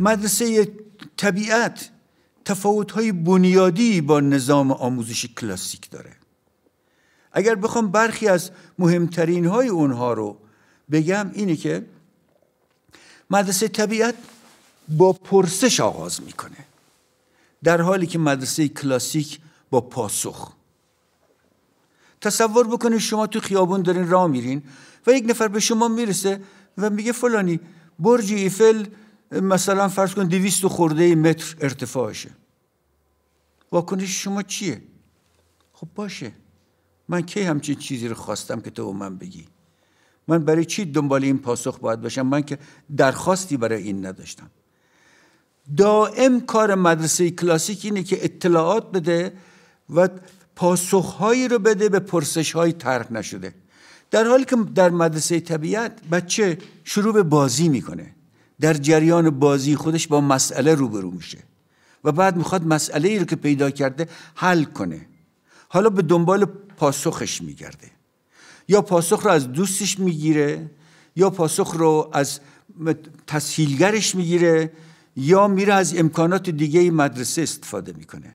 مدرسه طبیعت تفاوت های بنیادی با نظام آموزش کلاسیک داره اگر بخوام برخی از مهمترین های اونها رو بگم اینه که مدرسه طبیعت با پرسش آغاز میکنه در حالی که مدرسه کلاسیک با پاسخ تصور بکنه شما تو خیابون دارین راه میرین و یک نفر به شما میرسه و میگه فلانی برج ایفل مثلا فرض کن دویست خورده متر ارتفاعشه واکنش شما چیه خب باشه من کی همچین چیزی رو خواستم که تو به من بگی من برای چی دنبال این پاسخ باید باشم من که درخواستی برای این نداشتم دائم کار مدرسه کلاسیک اینه که اطلاعات بده و پاسخهایی رو بده به پرسش های طرح نشده در حالی که در مدرسه طبیعت بچه شروع به بازی میکنه در جریان بازی خودش با مسئله روبرو میشه و بعد میخواد مسئله ای رو که پیدا کرده حل کنه حالا به دنبال پاسخش میگرده یا پاسخ رو از دوستش میگیره یا پاسخ رو از تسهیلگرش میگیره یا میره از امکانات دیگه مدرسه استفاده میکنه